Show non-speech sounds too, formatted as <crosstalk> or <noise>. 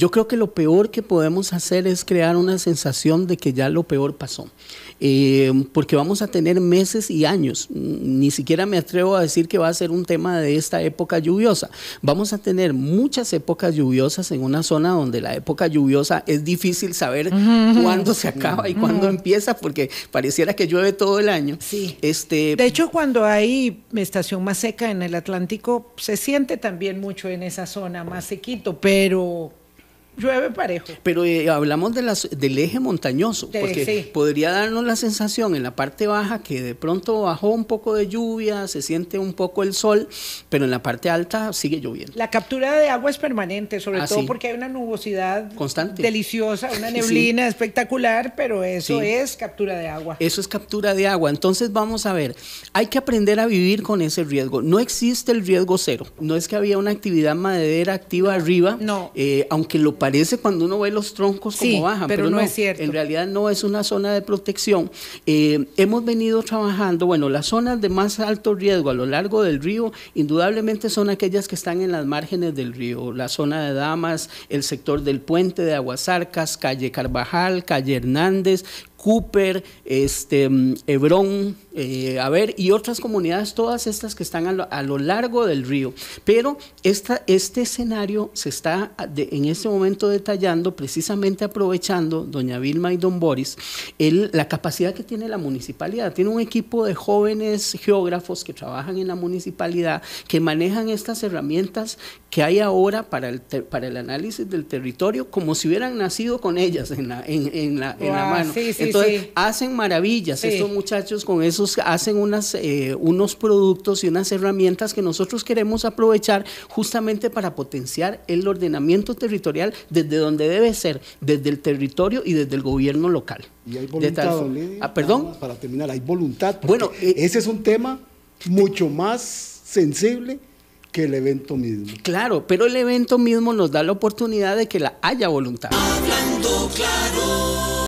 Yo creo que lo peor que podemos hacer es crear una sensación de que ya lo peor pasó, eh, porque vamos a tener meses y años, ni siquiera me atrevo a decir que va a ser un tema de esta época lluviosa, vamos a tener muchas épocas lluviosas en una zona donde la época lluviosa es difícil saber cuándo se acaba y cuándo empieza, porque pareciera que llueve todo el año. Sí. Este, de hecho, cuando hay estación más seca en el Atlántico, se siente también mucho en esa zona más sequito, pero llueve parejo. Pero eh, hablamos del eje montañoso, porque podría darnos la sensación en la parte baja que de pronto bajó un poco de lluvia, se siente un poco el sol, pero en la parte alta sigue lloviendo. La captura de agua es permanente, sobre ah, todo porque hay una nubosidad constante, deliciosa, una <laughs> neblina espectacular, pero eso es captura de agua. Eso es captura de agua. Entonces vamos a ver, hay que aprender a vivir con ese riesgo. No existe el riesgo cero. No es que había una actividad madera activa arriba, no. Eh, aunque lo parece cuando uno ve los troncos como bajan, pero, no, es cierto. En realidad no es una zona de protección. Eh, hemos venido trabajando, bueno, las zonas de más alto riesgo a lo largo del río, indudablemente son aquellas que están en las márgenes del río, la zona de Damas, el sector del puente de Aguasarcas, calle Carvajal, calle Hernández, Cooper, este, mm, Hebrón, eh, a ver, y otras comunidades, todas estas que están a lo, largo del río. Pero esta, este escenario se está ah, en este momento detallando, precisamente aprovechando, doña Vilma y don Boris, la capacidad que tiene la municipalidad. Tiene un equipo de jóvenes geógrafos que trabajan en la municipalidad, que manejan estas herramientas que hay ahora para el, para el análisis del territorio, como si hubieran nacido con ellas en la, en, en la, en la mano. Entonces, hacen maravillas. esos Estos muchachos con esos hacen unas, eh, unos productos y unas herramientas que nosotros queremos aprovechar justamente para potenciar el ordenamiento territorial desde donde debe ser, desde el territorio y desde el gobierno local. Y hay voluntad, ah, perdón. Para terminar, hay voluntad. Bueno, eh, ese es un tema mucho más sensible que el evento mismo. Claro, pero el evento mismo nos da la oportunidad de que la haya voluntad.